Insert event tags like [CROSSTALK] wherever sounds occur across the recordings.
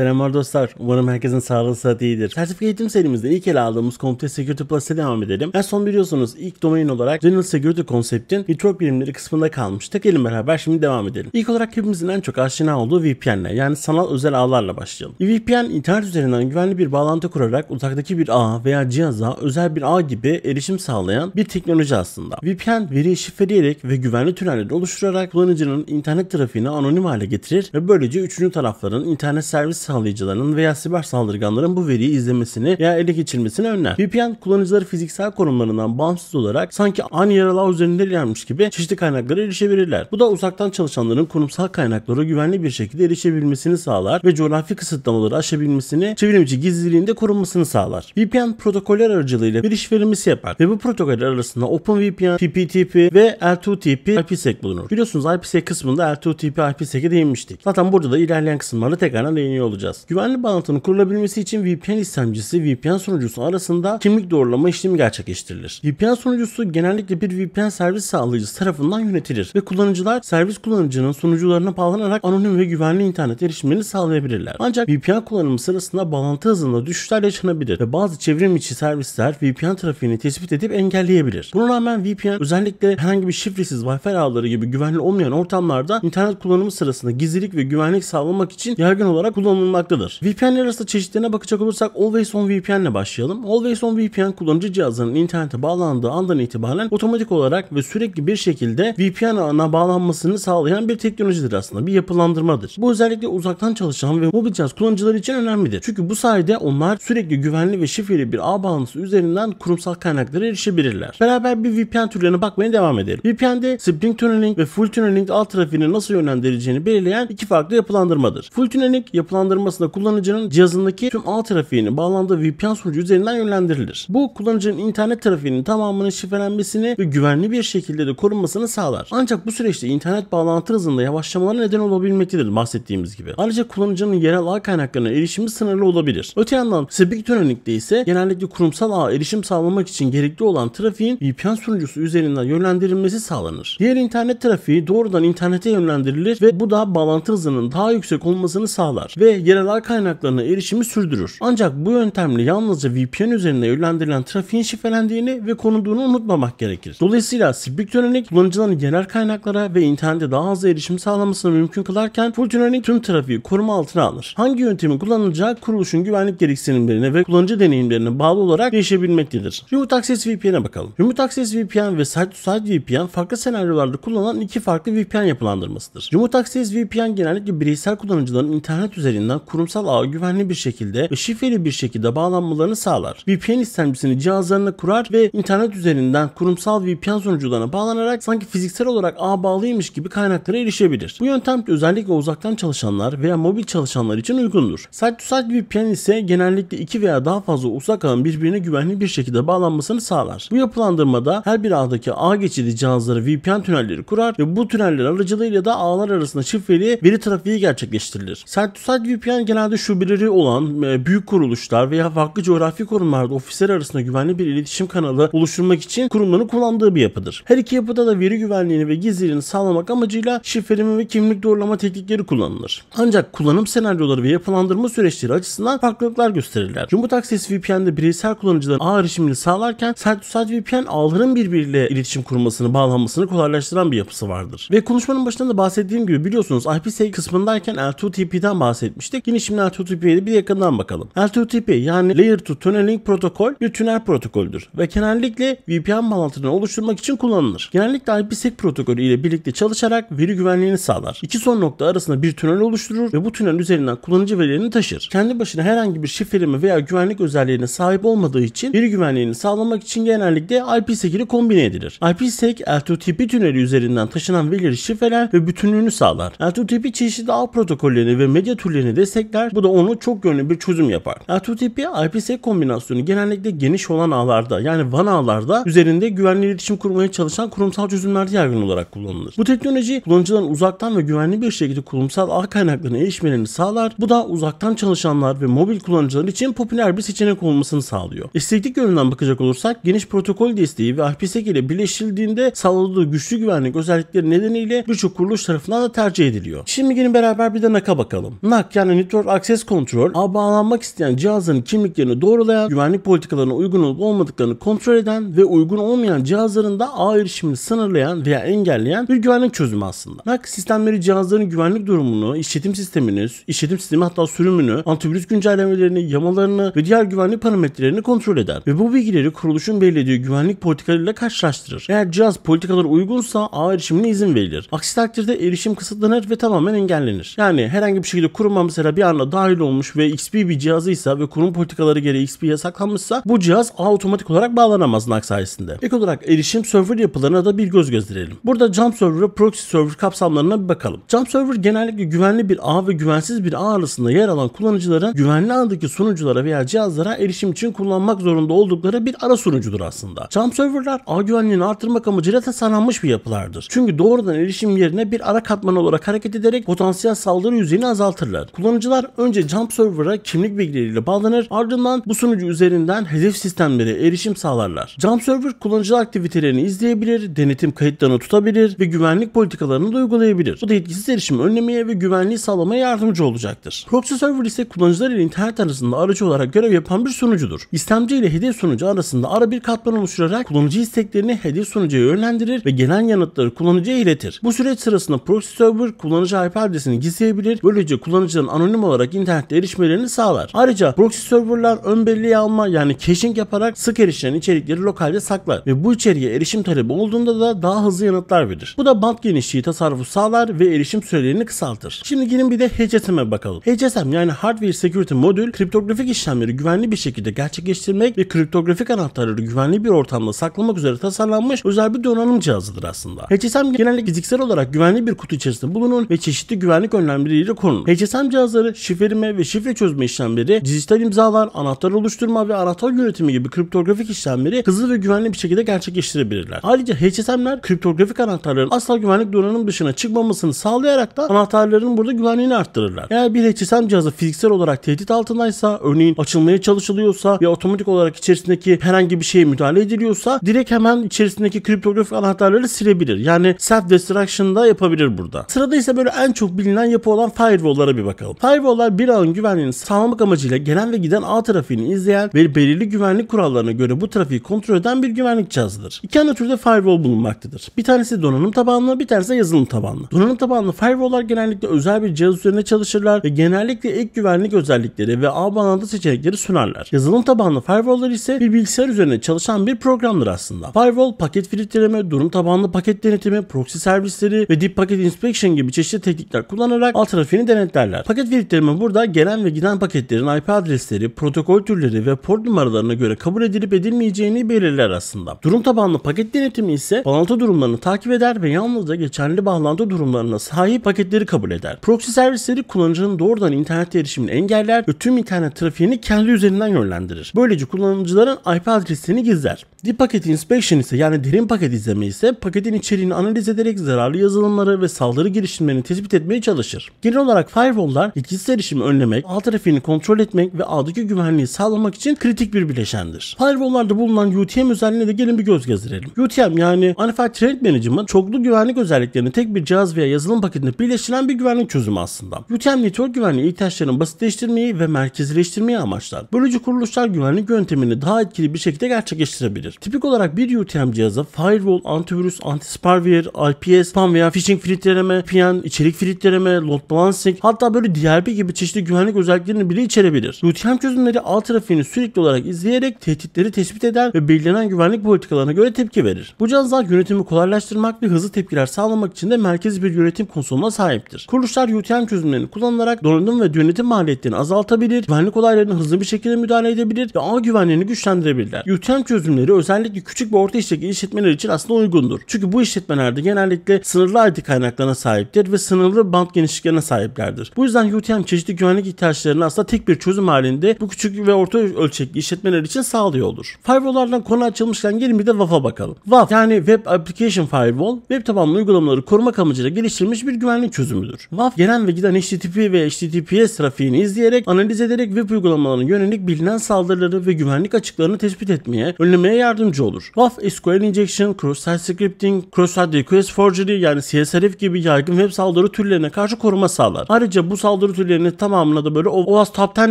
Selamlar dostlar. Umarım herkesin sağlığı sıhhati iyidir. Sertifika eğitim serimizde ilk ele aldığımız Computer Security Plus'a devam edelim. En son biliyorsunuz ilk domain olarak General Security Concept'in network bilimleri kısmında kalmıştık. Gelin beraber şimdi devam edelim. İlk olarak hepimizin en çok aşina olduğu VPN'le yani sanal özel ağlarla başlayalım. VPN internet üzerinden güvenli bir bağlantı kurarak uzaktaki bir ağa veya cihaza özel bir ağ gibi erişim sağlayan bir teknoloji aslında. VPN veriyi şifreleyerek ve güvenli tüneller oluşturarak kullanıcının internet trafiğini anonim hale getirir ve böylece üçüncü tarafların internet servis sağlayıcılarının veya siber saldırganların bu veriyi izlemesini veya ele geçirmesini önler. VPN kullanıcıları fiziksel konumlarından bağımsız olarak sanki aynı yaralar üzerinde ilermiş gibi çeşitli kaynaklara erişebilirler. Bu da uzaktan çalışanların kurumsal kaynaklara güvenli bir şekilde erişebilmesini sağlar ve coğrafi kısıtlamaları aşabilmesini, çevrimiçi gizliliğinde korunmasını sağlar. VPN protokoller aracılığıyla bir iş yapar ve bu protokoller arasında OpenVPN, PPTP ve R2TP IPsec bulunur. Biliyorsunuz IPsec kısmında R2TP IPsec'e değinmiştik. Zaten burada da ilerleyen kısımlarda tekrardan değiniyor olacağız. Güvenli bağlantının kurulabilmesi için VPN istemcisi VPN sunucusu arasında kimlik doğrulama işlemi gerçekleştirilir. VPN sunucusu genellikle bir VPN servis sağlayıcısı tarafından yönetilir ve kullanıcılar servis kullanıcının sunucularına bağlanarak anonim ve güvenli internet erişimini sağlayabilirler. Ancak VPN kullanımı sırasında bağlantı hızında düşüşler yaşanabilir ve bazı çevrim içi servisler VPN trafiğini tespit edip engelleyebilir. Buna rağmen VPN özellikle herhangi bir şifresiz Wi-Fi ağları gibi güvenli olmayan ortamlarda internet kullanımı sırasında gizlilik ve güvenlik sağlamak için yaygın olarak kullanılmaktadır bulunmaktadır. VPN'ler arasında çeşitlerine bakacak olursak Always On VPN ile başlayalım. Always On VPN kullanıcı cihazının internete bağlandığı andan itibaren otomatik olarak ve sürekli bir şekilde VPN ağına bağlanmasını sağlayan bir teknolojidir aslında. Bir yapılandırmadır. Bu özellikle uzaktan çalışan ve mobil cihaz kullanıcıları için önemlidir. Çünkü bu sayede onlar sürekli güvenli ve şifreli bir ağ bağlantısı üzerinden kurumsal kaynaklara erişebilirler. Beraber bir VPN türlerine bakmaya devam edelim. VPN'de Spring Tunneling ve Full Tunneling alt trafiğini nasıl yönlendireceğini belirleyen iki farklı yapılandırmadır. Full Tunneling yapılandırma konumlandırmasında kullanıcının cihazındaki tüm ağ trafiğini bağlandığı VPN sunucu üzerinden yönlendirilir. Bu kullanıcının internet trafiğinin tamamının şifrelenmesini ve güvenli bir şekilde de korunmasını sağlar. Ancak bu süreçte internet bağlantı hızında yavaşlamalara neden olabilmektedir bahsettiğimiz gibi. Ayrıca kullanıcının yerel ağ kaynaklarına erişimi sınırlı olabilir. Öte yandan Speak Tunnelik'te ise genellikle kurumsal ağ erişim sağlamak için gerekli olan trafiğin VPN sunucusu üzerinden yönlendirilmesi sağlanır. Diğer internet trafiği doğrudan internete yönlendirilir ve bu da bağlantı hızının daha yüksek olmasını sağlar ve yerel kaynaklarına erişimi sürdürür. Ancak bu yöntemle yalnızca VPN üzerinde yönlendirilen trafiğin şifrelendiğini ve konulduğunu unutmamak gerekir. Dolayısıyla Spring Tunneling kullanıcıların yerel kaynaklara ve internete daha hızlı erişim sağlamasını mümkün kılarken Full Tunneling tüm trafiği koruma altına alır. Hangi yöntemi kullanılacağı kuruluşun güvenlik gereksinimlerine ve kullanıcı deneyimlerine bağlı olarak değişebilmektedir. Remote Access VPN'e bakalım. Remote Access VPN ve Site to Site VPN farklı senaryolarda kullanılan iki farklı VPN yapılandırmasıdır. Remote Access VPN genellikle bireysel kullanıcıların internet üzerinden ardından kurumsal ağ güvenli bir şekilde ve şifreli bir şekilde bağlanmalarını sağlar. VPN istemcisini cihazlarına kurar ve internet üzerinden kurumsal VPN sunucularına bağlanarak sanki fiziksel olarak ağ bağlıymış gibi kaynaklara erişebilir. Bu yöntem özellikle uzaktan çalışanlar veya mobil çalışanlar için uygundur. Site to site VPN ise genellikle iki veya daha fazla uzak ağın birbirine güvenli bir şekilde bağlanmasını sağlar. Bu yapılandırmada her bir ağdaki ağ geçidi cihazları VPN tünelleri kurar ve bu tüneller aracılığıyla da ağlar arasında şifreli veri trafiği gerçekleştirilir. Site to site VPN VPN genelde şubeleri olan e, büyük kuruluşlar veya farklı coğrafi kurumlarda ofisler arasında güvenli bir iletişim kanalı oluşturmak için kurumların kullandığı bir yapıdır. Her iki yapıda da veri güvenliğini ve gizliliğini sağlamak amacıyla şifreleme ve kimlik doğrulama teknikleri kullanılır. Ancak kullanım senaryoları ve yapılandırma süreçleri açısından farklılıklar gösterirler. Remote Access VPN'de bireysel kullanıcıların ağ erişimini sağlarken site-to-site VPN ağların birbiriyle iletişim kurmasını, bağlanmasını kolaylaştıran bir yapısı vardır. Ve konuşmanın başında da bahsettiğim gibi biliyorsunuz IPsec kısmındayken L2TP'den bahsetmiştim demiştik. Yine şimdi LTOTP'ye de bir yakından bakalım. LTOTP yani Layer 2 Tunneling protokol bir tünel protokolüdür ve genellikle VPN bağlantılarını oluşturmak için kullanılır. Genellikle IPsec protokolü ile birlikte çalışarak veri güvenliğini sağlar. İki son nokta arasında bir tünel oluşturur ve bu tünel üzerinden kullanıcı verilerini taşır. Kendi başına herhangi bir şifreleme veya güvenlik özelliğine sahip olmadığı için veri güvenliğini sağlamak için genellikle IPsec ile kombine edilir. IPsec LTOTP tüneli üzerinden taşınan verileri şifreler ve bütünlüğünü sağlar. LTOTP çeşitli ağ protokollerini ve medya türlerini de destekler. Bu da onu çok yönlü bir çözüm yapar. R2TP IPsec kombinasyonu genellikle geniş olan ağlarda yani WAN ağlarda üzerinde güvenli iletişim kurmaya çalışan kurumsal çözümlerde yaygın olarak kullanılır. Bu teknoloji kullanıcıların uzaktan ve güvenli bir şekilde kurumsal ağ kaynaklarına erişmelerini sağlar. Bu da uzaktan çalışanlar ve mobil kullanıcılar için popüler bir seçenek olmasını sağlıyor. İstatistik yönünden bakacak olursak geniş protokol desteği ve IPsec ile birleştirildiğinde sağladığı güçlü güvenlik özellikleri nedeniyle birçok kuruluş tarafından da tercih ediliyor. Şimdi gelin beraber bir de NAC'a bakalım. NAC yani yani Network Access Control, ağ bağlanmak isteyen cihazların kimliklerini doğrulayan, güvenlik politikalarına uygun olup olmadıklarını kontrol eden ve uygun olmayan cihazların da ağ erişimini sınırlayan veya engelleyen bir güvenlik çözümü aslında. NAC sistemleri cihazların güvenlik durumunu, işletim sistemini, işletim sistemi hatta sürümünü, antivirüs güncellemelerini, yamalarını ve diğer güvenlik parametrelerini kontrol eder ve bu bilgileri kuruluşun belirlediği güvenlik politikalarıyla karşılaştırır. Eğer cihaz politikaları uygunsa ağ erişimine izin verilir. Aksi takdirde erişim kısıtlanır ve tamamen engellenir. Yani herhangi bir şekilde kurumamız mesela bir anda dahil olmuş ve XP bir cihazıysa ve kurum politikaları gereği XP yasaklanmışsa bu cihaz ağ otomatik olarak bağlanamaz NAC sayesinde. Ek olarak erişim server yapılarına da bir göz gezdirelim. Burada jump server ve proxy server kapsamlarına bir bakalım. Jump server genellikle güvenli bir ağ ve güvensiz bir ağ arasında yer alan kullanıcıların güvenli ağdaki sunuculara veya cihazlara erişim için kullanmak zorunda oldukları bir ara sunucudur aslında. Jump serverlar ağ güvenliğini artırmak amacıyla tasarlanmış bir yapılardır. Çünkü doğrudan erişim yerine bir ara katman olarak hareket ederek potansiyel saldırı yüzeyini azaltırlar. Kullanıcılar önce jump server'a kimlik bilgileriyle bağlanır ardından bu sunucu üzerinden hedef sistemlere erişim sağlarlar. Jump server kullanıcı aktivitelerini izleyebilir, denetim kayıtlarını tutabilir ve güvenlik politikalarını da uygulayabilir. Bu da etkisiz erişimi önlemeye ve güvenliği sağlamaya yardımcı olacaktır. Proxy server ise kullanıcılar ile internet arasında aracı olarak görev yapan bir sunucudur. İstemci ile hedef sunucu arasında ara bir katman oluşturarak kullanıcı isteklerini hedef sunucuya yönlendirir ve gelen yanıtları kullanıcıya iletir. Bu süreç sırasında proxy server kullanıcı IP adresini gizleyebilir. Böylece kullanıcıların anonim olarak internette erişmelerini sağlar. Ayrıca proxy serverlar ön belleği alma yani caching yaparak sık erişilen içerikleri lokalde saklar ve bu içeriğe erişim talebi olduğunda da daha hızlı yanıtlar verir. Bu da band genişliği tasarrufu sağlar ve erişim sürelerini kısaltır. Şimdi gelin bir de HCSM'e bakalım. HCSM yani Hardware Security Modül kriptografik işlemleri güvenli bir şekilde gerçekleştirmek ve kriptografik anahtarları güvenli bir ortamda saklamak üzere tasarlanmış özel bir donanım cihazıdır aslında. HCSM genellikle fiziksel olarak güvenli bir kutu içerisinde bulunur ve çeşitli güvenlik önlemleriyle korunur. HCSM cihazı cihazları, şifreleme ve şifre çözme işlemleri, dijital imzalar, anahtar oluşturma ve anahtar yönetimi gibi kriptografik işlemleri hızlı ve güvenli bir şekilde gerçekleştirebilirler. Ayrıca HSM'ler kriptografik anahtarların asla güvenlik duvarının dışına çıkmamasını sağlayarak da anahtarların burada güvenliğini arttırırlar. Eğer bir HSM cihazı fiziksel olarak tehdit altındaysa, örneğin açılmaya çalışılıyorsa ve otomatik olarak içerisindeki herhangi bir şeye müdahale ediliyorsa direkt hemen içerisindeki kriptografik anahtarları silebilir. Yani self destruction da yapabilir burada. Sırada ise böyle en çok bilinen yapı olan firewall'lara bir bakalım sağlıyor. Firewall'lar bir ağın güvenliğini sağlamak amacıyla gelen ve giden ağ trafiğini izleyen ve belirli güvenlik kurallarına göre bu trafiği kontrol eden bir güvenlik cihazıdır. İki ana türde firewall bulunmaktadır. Bir tanesi donanım tabanlı, bir tanesi yazılım tabanlı. Donanım tabanlı firewall'lar genellikle özel bir cihaz üzerine çalışırlar ve genellikle ek güvenlik özellikleri ve ağ bağlantı seçenekleri sunarlar. Yazılım tabanlı firewall'lar ise bir bilgisayar üzerine çalışan bir programdır aslında. Firewall paket filtreleme, durum tabanlı paket denetimi, proxy servisleri ve deep packet inspection gibi çeşitli teknikler kullanarak ağ trafiğini denetlerler. Paket Paket filtreleme burada gelen ve giden paketlerin IP adresleri, protokol türleri ve port numaralarına göre kabul edilip edilmeyeceğini belirler aslında. Durum tabanlı paket denetimi ise bağlantı durumlarını takip eder ve yalnızca geçerli bağlantı durumlarına sahip paketleri kabul eder. Proxy servisleri kullanıcının doğrudan internet erişimini engeller ve tüm internet trafiğini kendi üzerinden yönlendirir. Böylece kullanıcıların IP adreslerini gizler. Deep Packet Inspection ise yani derin paket izleme ise paketin içeriğini analiz ederek zararlı yazılımları ve saldırı girişimlerini tespit etmeye çalışır. Genel olarak firewall'lar oluşturan ve erişimi önlemek, ağ trafiğini kontrol etmek ve ağdaki güvenliği sağlamak için kritik bir bileşendir. Firewall'larda bulunan UTM özelliğine de gelin bir göz gezdirelim. UTM yani Unified Threat Management çoklu güvenlik özelliklerini tek bir cihaz veya yazılım paketinde birleştiren bir güvenlik çözümü aslında. UTM network güvenliği ihtiyaçlarını basitleştirmeyi ve merkezileştirmeyi amaçlar. Böylece kuruluşlar güvenlik yöntemini daha etkili bir şekilde gerçekleştirebilir. Tipik olarak bir UTM cihaza firewall, antivirüs, anti-spyware, IPS, spam veya phishing filtreleme, VPN, içerik filtreleme, load balancing hatta böyle DRP gibi çeşitli güvenlik özelliklerini bile içerebilir. UTM çözümleri ağ trafiğini sürekli olarak izleyerek tehditleri tespit eder ve belirlenen güvenlik politikalarına göre tepki verir. Bu cihazlar yönetimi kolaylaştırmak ve hızlı tepkiler sağlamak için de merkezi bir yönetim konsoluna sahiptir. Kuruluşlar UTM çözümlerini kullanarak donanım ve yönetim maliyetlerini azaltabilir, güvenlik olaylarına hızlı bir şekilde müdahale edebilir ve ağ güvenliğini güçlendirebilirler. UTM çözümleri özellikle küçük ve orta işteki işletmeler için aslında uygundur. Çünkü bu işletmelerde genellikle sınırlı IT kaynaklarına sahiptir ve sınırlı band genişliklerine sahiplerdir. Bu yüzden yüzden UTM çeşitli güvenlik ihtiyaçlarını aslında tek bir çözüm halinde bu küçük ve orta ölçekli işletmeler için sağlıyor olur. Firewall'lardan konu açılmışken gelin bir de WAF'a bakalım. WAF yani Web Application Firewall, web tabanlı uygulamaları korumak amacıyla geliştirilmiş bir güvenlik çözümüdür. WAF gelen ve giden HTTP ve HTTPS trafiğini izleyerek, analiz ederek web uygulamalarına yönelik bilinen saldırıları ve güvenlik açıklarını tespit etmeye, önlemeye yardımcı olur. WAF SQL injection, cross-site scripting, cross-site request forgery yani CSRF gibi yaygın web saldırı türlerine karşı koruma sağlar. Ayrıca bu saldırı saldırı türlerinin tamamına da böyle OWASP Top 10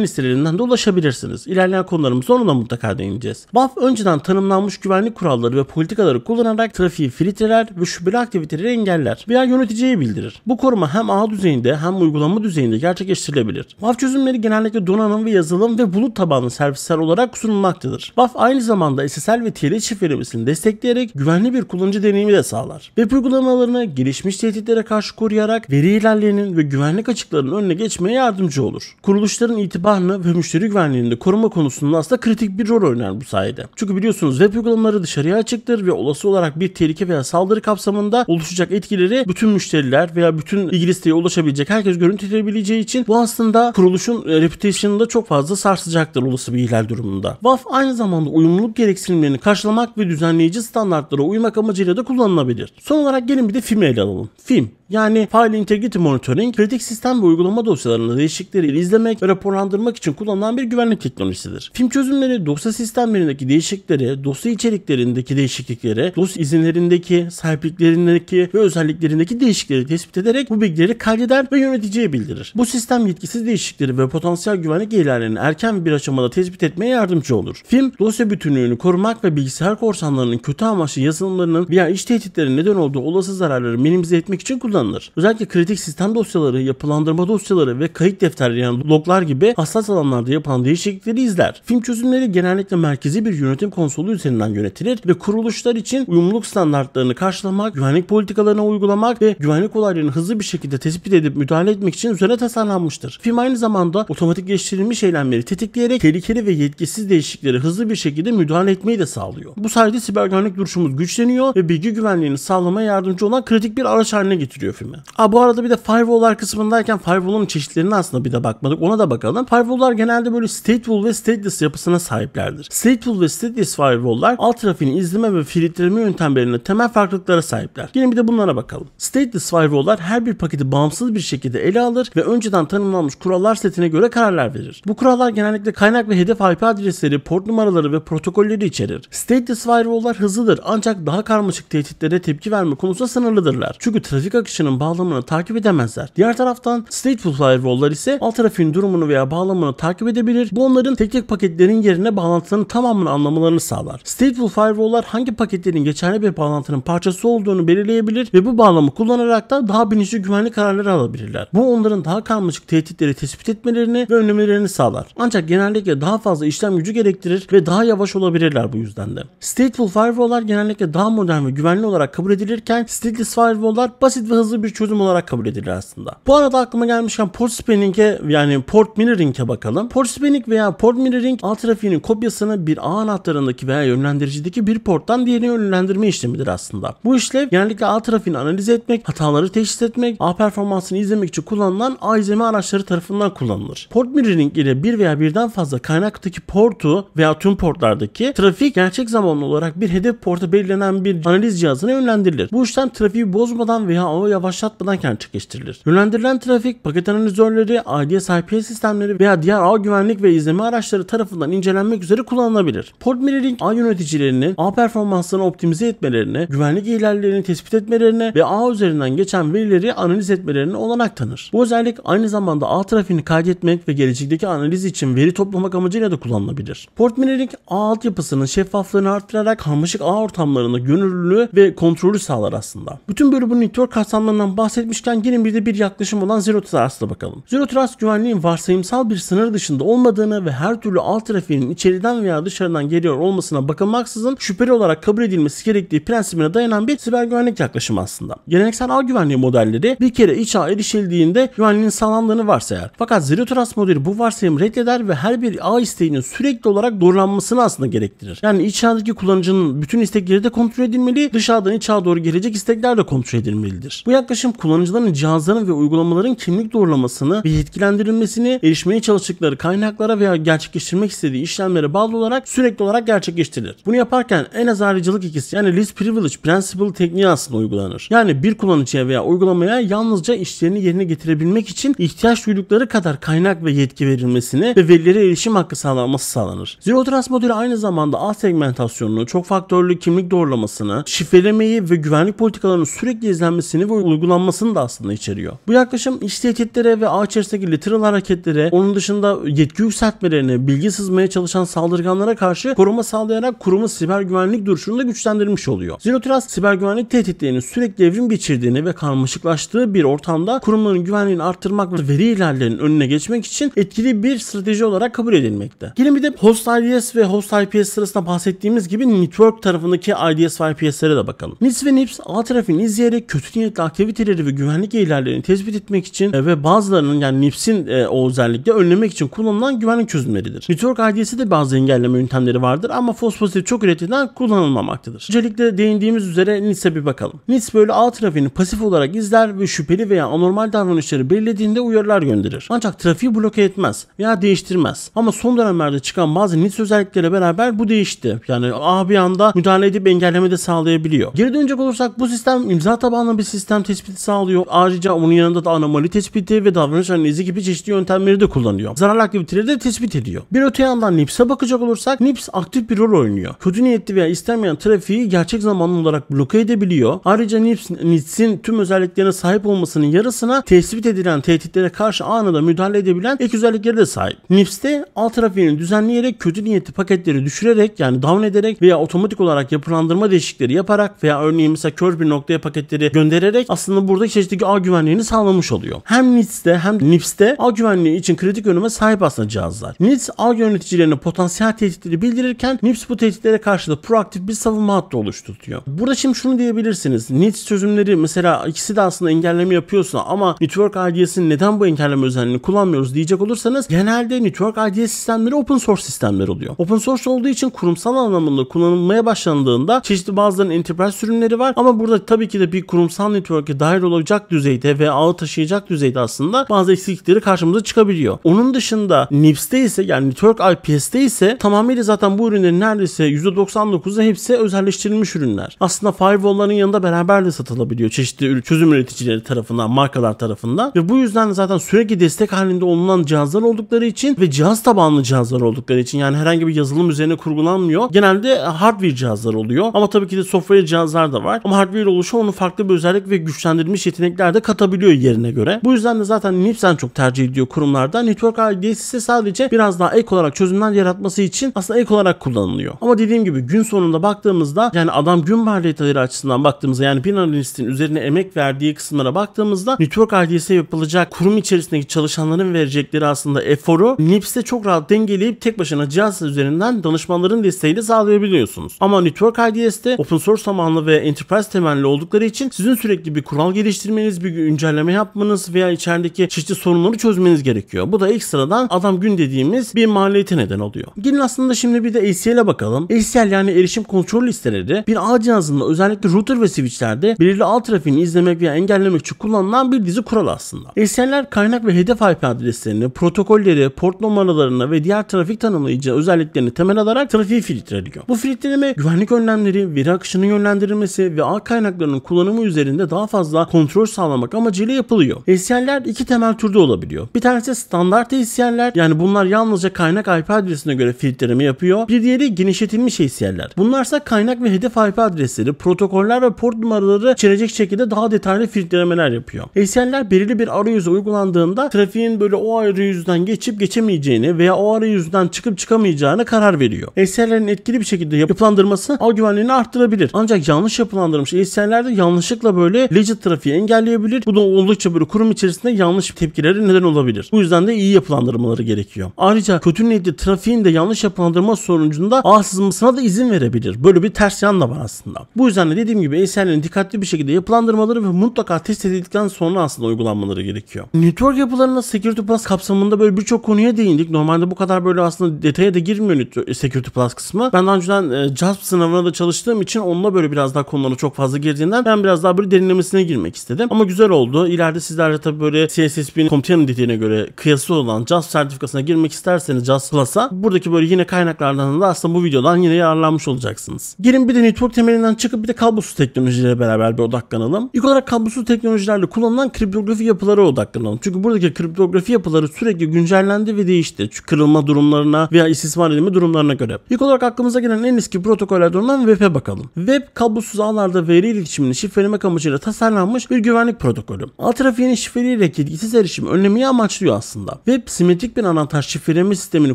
listelerinden de ulaşabilirsiniz. İlerleyen konularımız sonuna mutlaka değineceğiz. WAF önceden tanımlanmış güvenlik kuralları ve politikaları kullanarak trafiği filtreler ve şüpheli aktiviteleri engeller veya yöneticiye bildirir. Bu koruma hem ağ düzeyinde hem uygulama düzeyinde gerçekleştirilebilir. WAF çözümleri genellikle donanım ve yazılım ve bulut tabanlı servisler olarak sunulmaktadır. WAF aynı zamanda SSL ve TL şifrelemesini destekleyerek güvenli bir kullanıcı deneyimi de sağlar. Web uygulamalarını gelişmiş tehditlere karşı koruyarak veri ilerlerinin ve güvenlik açıklarının önüne önüne geçmeye yardımcı olur. Kuruluşların itibarını ve müşteri güvenliğini koruma konusunda aslında kritik bir rol oynar bu sayede. Çünkü biliyorsunuz web uygulamaları dışarıya açıktır ve olası olarak bir tehlike veya saldırı kapsamında oluşacak etkileri bütün müşteriler veya bütün ilgili siteye ulaşabilecek herkes görüntüleyebileceği için bu aslında kuruluşun e, reputation'ını çok fazla sarsacaktır olası bir ihlal durumunda. WAF aynı zamanda uyumluluk gereksinimlerini karşılamak ve düzenleyici standartlara uymak amacıyla da kullanılabilir. Son olarak gelin bir de FİM'i ele alalım. FIM yani File Integrity Monitoring, kritik sistem ve uygulama dosyalarında değişiklikleri izlemek ve raporlandırmak için kullanılan bir güvenlik teknolojisidir. Film çözümleri dosya sistemlerindeki değişiklikleri, dosya içeriklerindeki değişiklikleri, dosya izinlerindeki, sahipliklerindeki ve özelliklerindeki değişiklikleri tespit ederek bu bilgileri kaydeder ve yöneticiye bildirir. Bu sistem yetkisiz değişiklikleri ve potansiyel güvenlik ihlalerini erken bir aşamada tespit etmeye yardımcı olur. Film, dosya bütünlüğünü korumak ve bilgisayar korsanlarının kötü amaçlı yazılımlarının veya iç tehditlerin neden olduğu olası zararları minimize etmek için kullanılır alınır. Özellikle kritik sistem dosyaları, yapılandırma dosyaları ve kayıt defterleri yani loglar gibi hassas alanlarda yapılan değişiklikleri izler. Film çözümleri genellikle merkezi bir yönetim konsolu üzerinden yönetilir ve kuruluşlar için uyumluluk standartlarını karşılamak, güvenlik politikalarını uygulamak ve güvenlik olaylarını hızlı bir şekilde tespit edip müdahale etmek için üzerine tasarlanmıştır. Film aynı zamanda otomatikleştirilmiş eylemleri tetikleyerek tehlikeli ve yetkisiz değişikleri hızlı bir şekilde müdahale etmeyi de sağlıyor. Bu sayede siber güvenlik duruşumuz güçleniyor ve bilgi güvenliğini sağlamaya yardımcı olan kritik bir araç haline getiriyor götürüyor filmi. Aa, bu arada bir de firewall'lar kısmındayken firewall'un çeşitlerine aslında bir de bakmadık. Ona da bakalım. Firewall'lar genelde böyle stateful ve stateless yapısına sahiplerdir. Stateful ve stateless firewall'lar alt trafiğini izleme ve filtreleme yöntemlerinde temel farklılıklara sahipler. Yine bir de bunlara bakalım. Stateless firewall'lar her bir paketi bağımsız bir şekilde ele alır ve önceden tanımlanmış kurallar setine göre kararlar verir. Bu kurallar genellikle kaynak ve hedef IP adresleri, port numaraları ve protokolleri içerir. Stateless firewall'lar hızlıdır ancak daha karmaşık tehditlere tepki verme konusunda sınırlıdırlar. Çünkü trafik akışı akışının bağlamını takip edemezler. Diğer taraftan stateful firewall'lar ise alt tarafın durumunu veya bağlamını takip edebilir. Bu onların tek tek paketlerin yerine bağlantıların tamamını anlamalarını sağlar. Stateful firewall'lar hangi paketlerin geçerli bir bağlantının parçası olduğunu belirleyebilir ve bu bağlamı kullanarak da daha bilinçli güvenlik kararları alabilirler. Bu onların daha karmaşık tehditleri tespit etmelerini ve önlemelerini sağlar. Ancak genellikle daha fazla işlem gücü gerektirir ve daha yavaş olabilirler bu yüzden de. Stateful firewall'lar genellikle daha modern ve güvenli olarak kabul edilirken stateless firewall'lar basit ve hızlı hızlı bir çözüm olarak kabul edilir aslında. Bu arada aklıma gelmişken port spinning'e yani port mirroring'e bakalım. Port spinning veya port mirroring alt trafiğinin kopyasını bir ağ anahtarındaki veya yönlendiricideki bir porttan diğerine yönlendirme işlemidir aslında. Bu işlev genellikle alt trafiğini analiz etmek, hataları teşhis etmek, ağ performansını izlemek için kullanılan ağ izleme araçları tarafından kullanılır. Port mirroring ile bir veya birden fazla kaynaktaki portu veya tüm portlardaki trafik gerçek zamanlı olarak bir hedef porta belirlenen bir analiz cihazına yönlendirilir. Bu işlem trafiği bozmadan veya ağ yavaşlatmadan çekiştirilir. Yönlendirilen trafik paket analizörleri, IDS IP sistemleri veya diğer ağ güvenlik ve izleme araçları tarafından incelenmek üzere kullanılabilir. Port mirroring ağ yöneticilerinin ağ performanslarını optimize etmelerine, güvenlik ilerlerini tespit etmelerine ve ağ üzerinden geçen verileri analiz etmelerine olanak tanır. Bu özellik aynı zamanda ağ trafiğini kaydetmek ve gelecekteki analiz için veri toplamak amacıyla da kullanılabilir. Port mirroring ağ altyapısının şeffaflığını artırarak karmaşık ağ ortamlarında görünürlüğü ve kontrolü sağlar aslında. Bütün bölümün network Kastan kapsamlarından bahsetmişken gelin bir de bir yaklaşım olan Zero Trust'a bakalım. Zero Trust güvenliğin varsayımsal bir sınır dışında olmadığını ve her türlü alt trafiğinin içeriden veya dışarıdan geliyor olmasına bakılmaksızın şüpheli olarak kabul edilmesi gerektiği prensibine dayanan bir siber güvenlik yaklaşımı aslında. Geleneksel ağ güvenliği modelleri bir kere iç ağ erişildiğinde güvenliğin sağlandığını varsayar. Fakat Zero Trust modeli bu varsayımı reddeder ve her bir ağ isteğinin sürekli olarak doğrulanmasını aslında gerektirir. Yani iç ağdaki kullanıcının bütün istekleri de kontrol edilmeli, dışarıdan iç ağa doğru gelecek istekler de kontrol edilmelidir. Bu yaklaşım kullanıcıların cihazların ve uygulamaların kimlik doğrulamasını ve yetkilendirilmesini erişmeye çalıştıkları kaynaklara veya gerçekleştirmek istediği işlemlere bağlı olarak sürekli olarak gerçekleştirilir. Bunu yaparken en az ayrıcılık ikisi yani least privilege principle tekniği aslında uygulanır. Yani bir kullanıcıya veya uygulamaya yalnızca işlerini yerine getirebilmek için ihtiyaç duydukları kadar kaynak ve yetki verilmesini ve verilere erişim hakkı sağlanması sağlanır. Zero Trust modeli aynı zamanda ağ segmentasyonunu, çok faktörlü kimlik doğrulamasını, şifrelemeyi ve güvenlik politikalarının sürekli izlenmesini ve kanunun uygulanmasını da aslında içeriyor. Bu yaklaşım işçi etiketlere ve ağ içerisindeki literal hareketlere, onun dışında yetki yükseltmelerine, bilgi sızmaya çalışan saldırganlara karşı koruma sağlayarak kurumun siber güvenlik duruşunu da güçlendirmiş oluyor. Trust siber güvenlik tehditlerinin sürekli evrim geçirdiğini ve karmaşıklaştığı bir ortamda kurumların güvenliğini arttırmak ve veri ilerlerinin önüne geçmek için etkili bir strateji olarak kabul edilmekte. Gelin bir de host IDS ve host IPS sırasında bahsettiğimiz gibi network tarafındaki IDS ve IPS'lere de bakalım. NIST ve NIPS ağ trafiğini izleyerek kötü niyetli aktiviteleri ve güvenlik ihlallerini tespit etmek için e, ve bazılarının yani NIPS'in e, o özellikle önlemek için kullanılan güvenlik çözümleridir. Network ID'si de bazı engelleme yöntemleri vardır ama fosfosili çok üretilden kullanılmamaktadır. Öncelikle değindiğimiz üzere NIS'e bir bakalım. NIS böyle ağ trafiğini pasif olarak izler ve şüpheli veya anormal davranışları belirlediğinde uyarılar gönderir. Ancak trafiği bloke etmez veya değiştirmez. Ama son dönemlerde çıkan bazı NIS özelliklere beraber bu değişti. Yani ağ bir anda müdahale edip engellemede sağlayabiliyor. Geri dönecek olursak bu sistem imza tabanlı bir sistem gözlem tespiti sağlıyor. Ayrıca onun yanında da anomali tespiti ve davranış analizi gibi çeşitli yöntemleri de kullanıyor. Zararlı aktiviteleri de tespit ediyor. Bir öte yandan NIPS'e bakacak olursak NIPS aktif bir rol oynuyor. Kötü niyetli veya istemeyen trafiği gerçek zamanlı olarak bloke edebiliyor. Ayrıca NIPS, NIPS'in tüm özelliklerine sahip olmasının yarısına tespit edilen tehditlere karşı anında müdahale edebilen ek özelliklere de sahip. NIPS'te alt trafiğini düzenleyerek kötü niyetli paketleri düşürerek yani down ederek veya otomatik olarak yapılandırma değişiklikleri yaparak veya örneğin mesela kör bir noktaya paketleri göndererek aslında burada çeşitli ağ güvenliğini sağlamış oluyor. Hem NITS'te hem NIPS'te ağ güvenliği için kritik öneme sahip aslında cihazlar. NITS ağ yöneticilerine potansiyel tehditleri bildirirken NIPS bu tehditlere karşı da proaktif bir savunma hattı oluşturuyor. Burada şimdi şunu diyebilirsiniz. NITS çözümleri mesela ikisi de aslında engelleme yapıyorsa ama Network IDS'in neden bu engelleme özelliğini kullanmıyoruz diyecek olursanız genelde Network IDS sistemleri open source sistemler oluyor. Open source olduğu için kurumsal anlamında kullanılmaya başlandığında çeşitli bazıların enterprise sürümleri var ama burada tabii ki de bir kurumsal network framework'e dahil olacak düzeyde ve ağı taşıyacak düzeyde aslında bazı eksiklikleri karşımıza çıkabiliyor. Onun dışında NIPS'te ise yani Network IPS'te ise tamamıyla zaten bu ürünlerin neredeyse %99'u hepsi özelleştirilmiş ürünler. Aslında firewall'ların yanında beraber de satılabiliyor çeşitli çözüm üreticileri tarafından, markalar tarafından ve bu yüzden zaten sürekli destek halinde olunan cihazlar oldukları için ve cihaz tabanlı cihazlar oldukları için yani herhangi bir yazılım üzerine kurgulanmıyor. Genelde hardware cihazlar oluyor ama tabii ki de software cihazlar da var ama hardware oluşu onun farklı bir özellik ve güçlendirilmiş yetenekler de katabiliyor yerine göre. Bu yüzden de zaten Nipsen çok tercih ediyor kurumlarda. Network IDS ise sadece biraz daha ek olarak çözümler yaratması için aslında ek olarak kullanılıyor. Ama dediğim gibi gün sonunda baktığımızda yani adam gün maliyetleri açısından baktığımızda yani bir analistin üzerine emek verdiği kısımlara baktığımızda Network IDS'e yapılacak kurum içerisindeki çalışanların verecekleri aslında eforu Nipse çok rahat dengeleyip tek başına cihaz üzerinden danışmanların desteğiyle sağlayabiliyorsunuz. Ama Network IDS'te open source zamanlı ve enterprise temelli oldukları için sizin sürekli bir bir kural geliştirmeniz, bir güncelleme yapmanız veya içerideki çeşitli sorunları çözmeniz gerekiyor. Bu da ekstradan adam gün dediğimiz bir maliyete neden oluyor. Gelin aslında şimdi bir de ACL'e bakalım. ACL yani erişim kontrol listeleri bir ağ cihazında özellikle router ve switchlerde belirli ağ trafiğini izlemek veya engellemek için kullanılan bir dizi kural aslında. ACL'ler kaynak ve hedef IP adreslerini, protokolleri, port numaralarını ve diğer trafik tanımlayıcı özelliklerini temel alarak trafiği filtreliyor. Bu filtreleme güvenlik önlemleri, veri akışının yönlendirilmesi ve ağ kaynaklarının kullanımı üzerinde daha daha fazla kontrol sağlamak amacıyla yapılıyor. ACL'ler iki temel türde olabiliyor. Bir tanesi standart ACL'ler yani bunlar yalnızca kaynak IP adresine göre filtreleme yapıyor. Bir diğeri genişletilmiş ACL'ler. Bunlarsa kaynak ve hedef IP adresleri, protokoller ve port numaraları içerecek şekilde daha detaylı filtrelemeler yapıyor. ACL'ler belirli bir arayüze uygulandığında trafiğin böyle o arayüzden geçip geçemeyeceğini veya o arayüzden çıkıp çıkamayacağını karar veriyor. ACL'lerin etkili bir şekilde yapılandırması ağ güvenliğini arttırabilir. Ancak yanlış yapılandırmış ACL'lerde yanlışlıkla böyle ve legit trafiği engelleyebilir. Bu da oldukça böyle kurum içerisinde yanlış tepkilere neden olabilir. Bu yüzden de iyi yapılandırmaları gerekiyor. Ayrıca kötü niyetli trafiğin de yanlış yapılandırma sonucunda ağ sızmasına da izin verebilir. Böyle bir ters yan da var aslında. Bu yüzden de dediğim gibi eserlerin dikkatli bir şekilde yapılandırmaları ve mutlaka test edildikten sonra aslında uygulanmaları gerekiyor. Network yapılarına Security Plus kapsamında böyle birçok konuya değindik. Normalde bu kadar böyle aslında detaya da girmiyor e, Security Plus kısmı. Ben daha önceden e, JASP sınavına da çalıştığım için onunla böyle biraz daha konulara çok fazla girdiğinden ben biraz daha böyle derinlemesine incelemesine girmek istedim. Ama güzel oldu. İleride sizler de tabii böyle CSSP'nin komutanın dediğine göre kıyası olan JAS sertifikasına girmek isterseniz JAS Plus'a buradaki böyle yine kaynaklardan da aslında bu videodan yine yararlanmış olacaksınız. Gelin bir de network temelinden çıkıp bir de kablosuz teknolojilere beraber bir odaklanalım. İlk olarak kablosuz teknolojilerle kullanılan kriptografi yapıları odaklanalım. Çünkü buradaki kriptografi yapıları sürekli güncellendi ve değişti. Çünkü kırılma durumlarına veya istismar edilme durumlarına göre. İlk olarak aklımıza gelen en eski protokollerden olan Web'e bakalım. Web kablosuz ağlarda veri iletişimini şifrelemek amacıyla tasarlanmış bir güvenlik protokolü. Alt trafiğinin şifreleriyle kilitgisiz erişim önlemeyi amaçlıyor aslında. Web simetrik bir anahtar şifreleme sistemini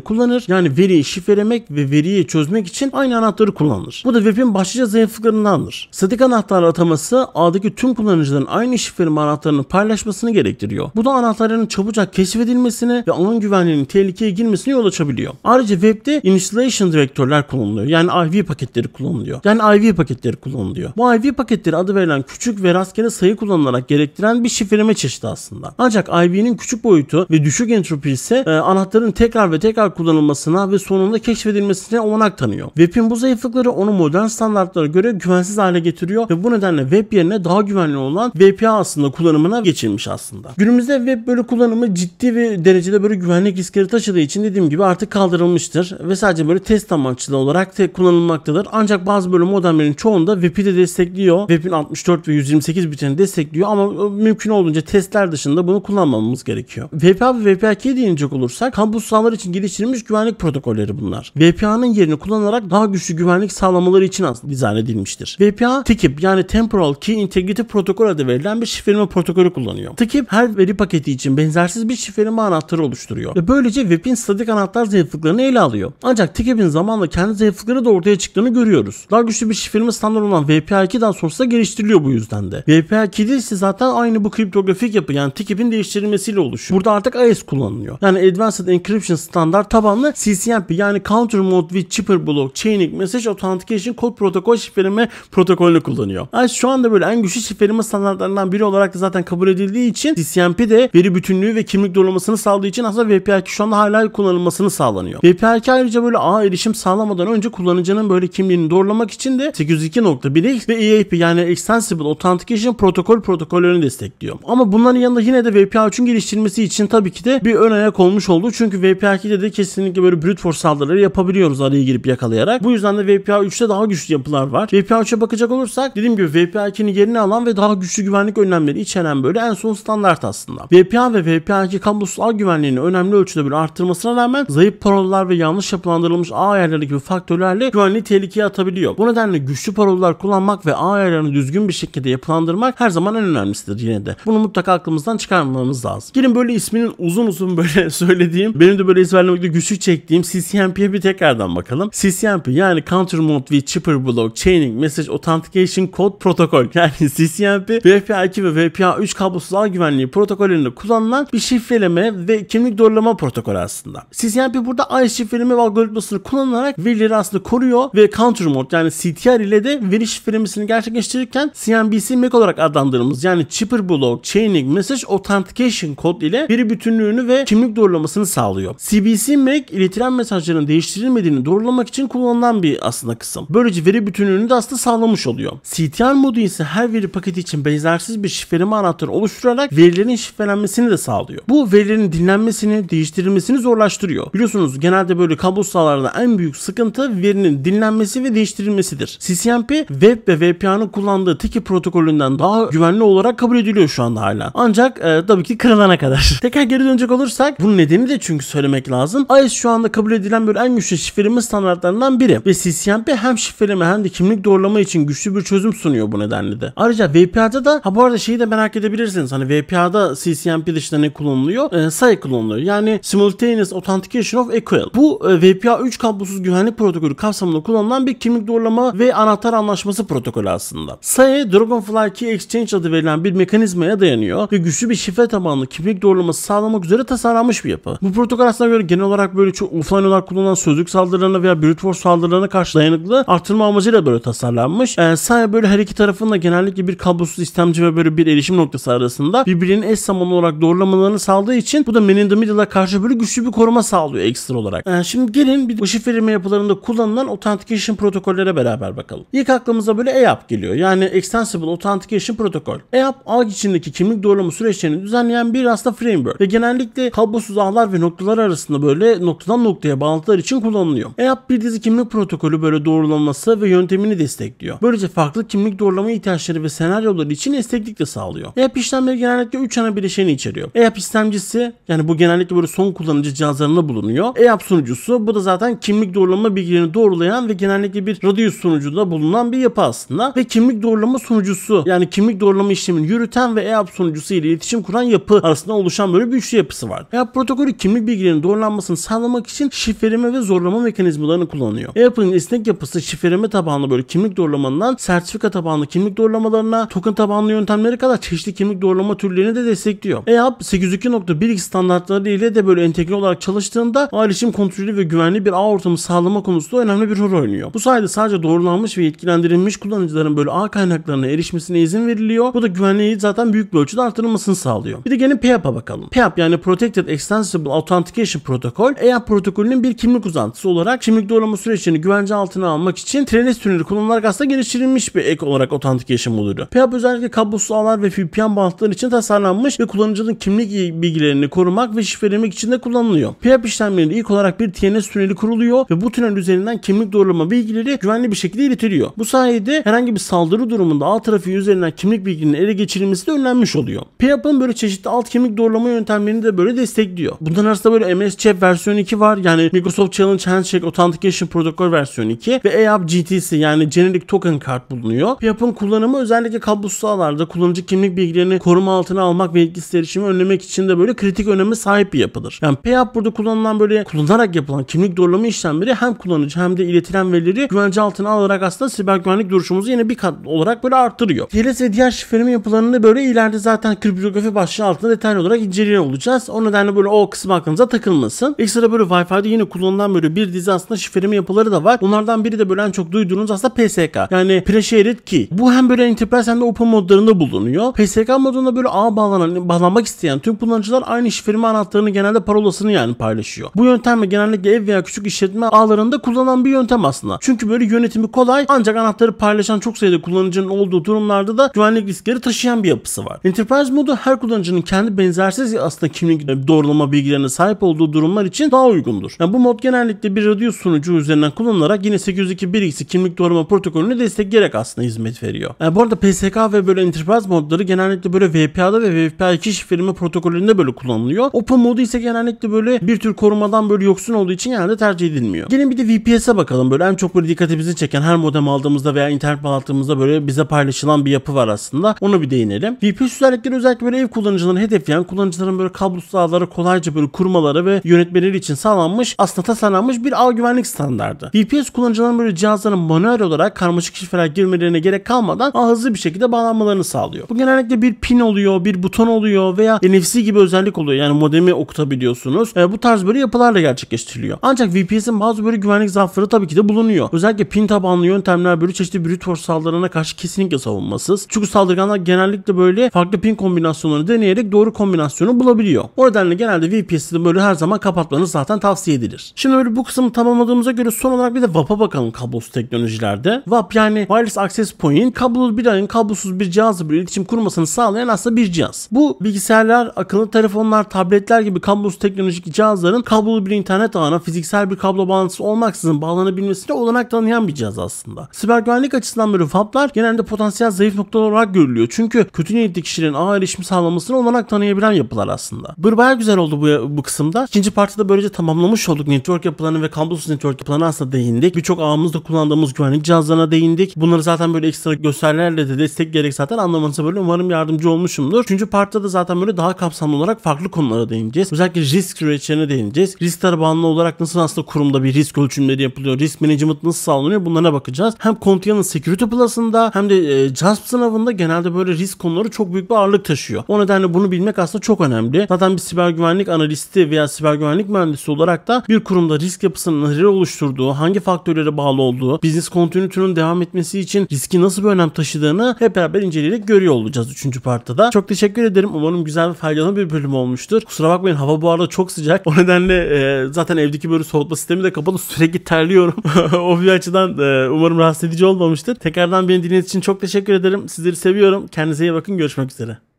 kullanır. Yani veriyi şifrelemek ve veriyi çözmek için aynı anahtarı kullanır. Bu da web'in başlıca zayıflıklarındandır. Statik anahtar ataması ağdaki tüm kullanıcıların aynı şifreleme anahtarını paylaşmasını gerektiriyor. Bu da anahtarların çabucak keşfedilmesini ve alan güvenliğinin tehlikeye girmesine yol açabiliyor. Ayrıca webde installation direktörler kullanılıyor. Yani IV paketleri kullanılıyor. Yani IV paketleri kullanılıyor. Bu IV paketleri adı verilen küçük veri rastgele sayı kullanılarak gerektiren bir şifreleme çeşidi aslında. Ancak IB'nin küçük boyutu ve düşük entropi ise e, anahtarın tekrar ve tekrar kullanılmasına ve sonunda keşfedilmesine olanak tanıyor. Web'in bu zayıflıkları onu modern standartlara göre güvensiz hale getiriyor ve bu nedenle web yerine daha güvenli olan VPA aslında kullanımına geçilmiş aslında. Günümüzde web böyle kullanımı ciddi bir derecede böyle güvenlik riskleri taşıdığı için dediğim gibi artık kaldırılmıştır ve sadece böyle test amaçlı olarak tek kullanılmaktadır. Ancak bazı böyle modemlerin çoğunda web'i de destekliyor. Web'in 64 ve 128 8 bütini destekliyor ama e, mümkün olduğunca testler dışında bunu kullanmamamız gerekiyor. VPA ve VPAK'ye değinecek olursak kampus sahalar için geliştirilmiş güvenlik protokolleri bunlar. VPA'nın yerini kullanarak daha güçlü güvenlik sağlamaları için dizayn edilmiştir. VPA TKIP yani Temporal Key Integrity Protocol adı verilen bir şifreleme protokolü kullanıyor. TKIP her veri paketi için benzersiz bir şifreleme anahtarı oluşturuyor ve böylece web'in statik anahtar zayıflıklarını ele alıyor. Ancak TKIP'in zamanla kendi zayıflıkları da ortaya çıktığını görüyoruz. Daha güçlü bir şifreleme standartı olan VPA2'den sonrası da geliştiriliyor bu yüzden de vpn ise zaten aynı bu kriptografik yapı yani tek ipin değiştirilmesiyle oluşuyor. Burada artık AES kullanılıyor. Yani Advanced Encryption Standard tabanlı CCNP yani Counter Mode with Chipper Block Chaining Message Authentication Code Protokol şifreleme protokolünü kullanıyor. AES şu anda böyle en güçlü şifreleme standartlarından biri olarak zaten kabul edildiği için CCNP de veri bütünlüğü ve kimlik doğrulamasını sağladığı için aslında vpn şu anda hala kullanılmasını sağlanıyor. vpn ayrıca böyle ağ erişim sağlamadan önce kullanıcının böyle kimliğini doğrulamak için de 802.1x ve EAP yani Extensible Authentication Application protokol protokollerini destekliyor. Ama bunların yanında yine de VPA 3'ün geliştirilmesi için tabii ki de bir ön ayak olmuş oldu. Çünkü VPA 2'de de kesinlikle böyle brute force saldırıları yapabiliyoruz araya girip yakalayarak. Bu yüzden de VPA 3'te daha güçlü yapılar var. VPA 3'e bakacak olursak dediğim gibi VPA 2'nin yerini alan ve daha güçlü güvenlik önlemleri içeren böyle en son standart aslında. VPA ve VPA 2 kablosuz ağ güvenliğini önemli ölçüde bir arttırmasına rağmen zayıf parolalar ve yanlış yapılandırılmış ağ ayarları gibi faktörlerle güvenliği tehlikeye atabiliyor. Bu nedenle güçlü parolalar kullanmak ve ağ ayarlarını düzgün bir şekilde yapılan sınıflandırmak her zaman en önemlisidir yine de. Bunu mutlaka aklımızdan çıkarmamız lazım. Gelin böyle isminin uzun uzun böyle [LAUGHS] söylediğim, benim de böyle ezberlemekte güçlü çektiğim CCMP'ye bir tekrardan bakalım. CCMP yani Counter Mode with Chipper Block Chaining Message Authentication Code Protokol [LAUGHS] yani CCMP, WPA2 ve WPA3 kablosuz ağ güvenliği protokollerinde kullanılan bir şifreleme ve kimlik doğrulama protokolü aslında. CCMP burada aynı şifreleme algoritmasını kullanarak verileri aslında koruyor ve Counter Mode yani CTR ile de veri şifrelemesini gerçekleştirirken CNBC çevirmek olarak adlandırdığımız yani Chipper Block Chaining Message Authentication kod ile veri bütünlüğünü ve kimlik doğrulamasını sağlıyor. CBC MAC iletilen mesajların değiştirilmediğini doğrulamak için kullanılan bir aslında kısım. Böylece veri bütünlüğünü de aslında sağlamış oluyor. CTR modu ise her veri paketi için benzersiz bir şifreleme anahtarı oluşturarak verilerin şifrelenmesini de sağlıyor. Bu verilerin dinlenmesini, değiştirilmesini zorlaştırıyor. Biliyorsunuz genelde böyle kablosuz sahalarda en büyük sıkıntı verinin dinlenmesi ve değiştirilmesidir. CCMP web ve VPN'ın kullandığı tiki protokolün oyundan daha güvenli olarak kabul ediliyor şu anda hala. Ancak e, tabii ki kırılana kadar. [LAUGHS] Tekrar geri dönecek olursak bunun nedeni de çünkü söylemek lazım. IS şu anda kabul edilen böyle en güçlü şifreleme standartlarından biri ve CCNP hem şifreleme hem de kimlik doğrulama için güçlü bir çözüm sunuyor bu nedenle de. Ayrıca VPA'da da ha bu arada şeyi de merak edebilirsiniz. Hani VPA'da CCNP dışında ne kullanılıyor? E, SAI kullanılıyor. Yani Simultaneous Authentication of Equal. Bu e, VPA 3 kablosuz güvenlik protokolü kapsamında kullanılan bir kimlik doğrulama ve anahtar anlaşması protokolü aslında. SAI Dragonfly Haki Exchange adı verilen bir mekanizmaya dayanıyor ve güçlü bir şifre tabanlı kimlik doğrulaması sağlamak üzere tasarlanmış bir yapı. Bu protokol aslında göre genel olarak böyle çok offline olarak kullanılan sözlük saldırılarına veya brute force saldırılarına karşı dayanıklı artırma amacıyla böyle tasarlanmış. Yani ee, sadece böyle her iki tarafın da genellikle bir kablosuz istemci ve böyle bir erişim noktası arasında birbirinin eş zamanlı olarak doğrulamalarını sağladığı için bu da Man in the karşı böyle güçlü bir koruma sağlıyor ekstra olarak. Yani ee, şimdi gelin bir bu şifreleme yapılarında kullanılan authentication protokollere beraber bakalım. İlk aklımıza böyle EAP geliyor. Yani Extensible Authentication Authentication Protocol. EAP ağ içindeki kimlik doğrulama süreçlerini düzenleyen bir hasta framework ve genellikle kablosuz ağlar ve noktalar arasında böyle noktadan noktaya bağlantılar için kullanılıyor. EAP bir dizi kimlik protokolü böyle doğrulaması ve yöntemini destekliyor. Böylece farklı kimlik doğrulama ihtiyaçları ve senaryoları için esneklik de sağlıyor. EAP işlemleri genellikle 3 ana bileşeni içeriyor. EAP istemcisi yani bu genellikle böyle son kullanıcı cihazlarında bulunuyor. EAP sunucusu bu da zaten kimlik doğrulama bilgilerini doğrulayan ve genellikle bir radius sunucunda bulunan bir yapı aslında ve kimlik doğrulama sunucusu [LAUGHS] Yani kimlik doğrulama işlemini yürüten ve EAP sunucusu ile iletişim kuran yapı arasında oluşan böyle bir üçlü yapısı var. EAP protokolü kimlik bilgilerinin doğrulanmasını sağlamak için şifreleme ve zorlama mekanizmalarını kullanıyor. e esnek yapısı şifreleme tabanlı böyle kimlik doğrulamanından sertifika tabanlı kimlik doğrulamalarına, token tabanlı yöntemleri kadar çeşitli kimlik doğrulama türlerini de destekliyor. EAP app 802.1 standartları ile de böyle entegre olarak çalıştığında iletişim kontrolü ve güvenli bir ağ ortamı sağlama konusunda önemli bir rol oynuyor. Bu sayede sadece doğrulanmış ve yetkilendirilmiş kullanıcıların böyle ağ kaynaklarına erişmesini girmesine izin veriliyor. Bu da güvenliği zaten büyük bir ölçüde artırılmasını sağlıyor. Bir de gelin PAP'a bakalım. PAP yani Protected Extensible Authentication Protocol EAP protokolünün bir kimlik uzantısı olarak kimlik doğrulama süreçlerini güvence altına almak için TLS türünü kullanılarak aslında geliştirilmiş bir ek olarak authentication modülü. PAP özellikle kablosuz ağlar ve VPN bantları için tasarlanmış ve kullanıcının kimlik bilgilerini korumak ve şifrelemek için de kullanılıyor. PAP işlemlerinde ilk olarak bir TNS tüneli kuruluyor ve bu tünel üzerinden kimlik doğrulama bilgileri güvenli bir şekilde iletiliyor. Bu sayede herhangi bir saldırı durumunda ağ trafiği üzerinden kimlik bilginin ele geçirilmesi de önlenmiş oluyor. PayUp'ın böyle çeşitli alt kimlik doğrulama yöntemlerini de böyle destekliyor. Bundan arasında böyle MS Chat versiyon 2 var. Yani Microsoft Challenge Handshake Authentication Protocol versiyon 2 ve EAP GTC yani Generic Token Card bulunuyor. PayUp'ın kullanımı özellikle kablosuz ağlarda kullanıcı kimlik bilgilerini koruma altına almak ve ilgisiz erişimi önlemek için de böyle kritik öneme sahip bir yapıdır. Yani PayUp burada kullanılan böyle kullanarak yapılan kimlik doğrulama işlemleri hem kullanıcı hem de iletilen verileri güvence altına alarak aslında siber güvenlik duruşumuzu yine bir kat olarak böyle arttırıyor gerekiyor. TLS ve diğer şifreleme yapılarını böyle ileride zaten kriptografi başlığı altında detaylı olarak inceliyor olacağız. O nedenle böyle o kısım aklınıza takılmasın. Ekstra böyle Wi-Fi'de yine kullanılan böyle bir dizi aslında şifreleme yapıları da var. Bunlardan biri de böyle en çok duyduğunuz aslında PSK. Yani Pre-Shared Key. Bu hem böyle Enterprise hem de Open modlarında bulunuyor. PSK modunda böyle ağ bağlanan, bağlanmak isteyen tüm kullanıcılar aynı şifreleme anahtarını genelde parolasını yani paylaşıyor. Bu yöntemle genellikle ev veya küçük işletme ağlarında kullanılan bir yöntem aslında. Çünkü böyle yönetimi kolay ancak anahtarı paylaşan çok sayıda kullanıcının olduğu durumlar platformlarda da güvenlik riskleri taşıyan bir yapısı var. Enterprise modu her kullanıcının kendi benzersiz aslında kimlik e, doğrulama bilgilerine sahip olduğu durumlar için daha uygundur. Yani bu mod genellikle bir radyo sunucu üzerinden kullanılarak yine 802.1x kimlik doğrulama protokolünü destekleyerek aslında hizmet veriyor. Yani bu arada PSK ve böyle Enterprise modları genellikle böyle VPA'da ve VPA2 şifreleme protokolünde böyle kullanılıyor. OPA modu ise genellikle böyle bir tür korumadan böyle yoksun olduğu için genelde tercih edilmiyor. Gelin bir de VPS'e bakalım. Böyle en çok böyle dikkatimizi çeken her modem aldığımızda veya internet bağlattığımızda böyle bize paylaşılan bir yapı var aslında. Ona bir değinelim. VPS özellikleri özellikle böyle ev kullanıcılarını hedefleyen kullanıcıların böyle kablosuz ağları kolayca böyle kurmaları ve yönetmeleri için sağlanmış aslında tasarlanmış bir ağ güvenlik standardı. VPS kullanıcıların böyle cihazların manuel olarak karmaşık şifreler girmelerine gerek kalmadan ağ hızlı bir şekilde bağlanmalarını sağlıyor. Bu genellikle bir pin oluyor, bir buton oluyor veya NFC gibi özellik oluyor. Yani modemi okutabiliyorsunuz. E, bu tarz böyle yapılarla gerçekleştiriliyor. Ancak VPS'in bazı böyle güvenlik zaafları tabii ki de bulunuyor. Özellikle pin tabanlı yöntemler böyle çeşitli brute force saldırılarına karşı kesinlikle savunmasız savunmasız. Çünkü saldırganlar genellikle böyle farklı pin kombinasyonlarını deneyerek doğru kombinasyonu bulabiliyor. O nedenle genelde VPS'i böyle her zaman kapatmanız zaten tavsiye edilir. Şimdi böyle bu kısmı tamamladığımıza göre son olarak bir de WAP'a bakalım kablosuz teknolojilerde. Vap yani Wireless Access Point kablosuz bir ayın kablosuz bir cihazla bir iletişim kurmasını sağlayan aslında bir cihaz. Bu bilgisayarlar, akıllı telefonlar, tabletler gibi kablosuz teknolojik cihazların kablolu bir internet ağına fiziksel bir kablo bağlantısı olmaksızın bağlanabilmesine olanak tanıyan bir cihaz aslında. Siber güvenlik açısından böyle vaplar genelde potansiyel zayıf zayıf noktalar olarak görülüyor. Çünkü kötü niyetli kişilerin ağa erişim sağlamasını olanak tanıyabilen yapılar aslında. Bu baya güzel oldu bu, bu kısımda. İkinci partide böylece tamamlamış olduk. Network yapılarını ve campus network yapılarına aslında değindik. Birçok ağımızda kullandığımız güvenlik cihazlarına değindik. Bunları zaten böyle ekstra gösterilerle de destek gerek zaten anlamanıza böyle umarım yardımcı olmuşumdur. Üçüncü partide da zaten böyle daha kapsamlı olarak farklı konulara değineceğiz. Özellikle risk süreçlerine değineceğiz. Risk bağımlı olarak nasıl aslında kurumda bir risk ölçümleri yapılıyor, risk management nasıl sağlanıyor bunlara bakacağız. Hem Contia'nın Security Plus'ında hem de e, TASP sınavında genelde böyle risk konuları çok büyük bir ağırlık taşıyor. O nedenle bunu bilmek aslında çok önemli. Zaten bir siber güvenlik analisti veya siber güvenlik mühendisi olarak da bir kurumda risk yapısının neler oluşturduğu, hangi faktörlere bağlı olduğu, business continuity'nin devam etmesi için riski nasıl bir önem taşıdığını hep beraber inceleyerek görüyor olacağız 3. partta da. Çok teşekkür ederim. Umarım güzel ve faydalı bir bölüm olmuştur. Kusura bakmayın hava bu arada çok sıcak. O nedenle e, zaten evdeki böyle soğutma sistemi de kapalı. Sürekli terliyorum. [LAUGHS] o bir açıdan e, umarım rahatsız edici olmamıştır. Tekrardan beni dinlediğiniz için çok teşekkür ederim ederim. Sizleri seviyorum. Kendinize iyi bakın. Görüşmek üzere.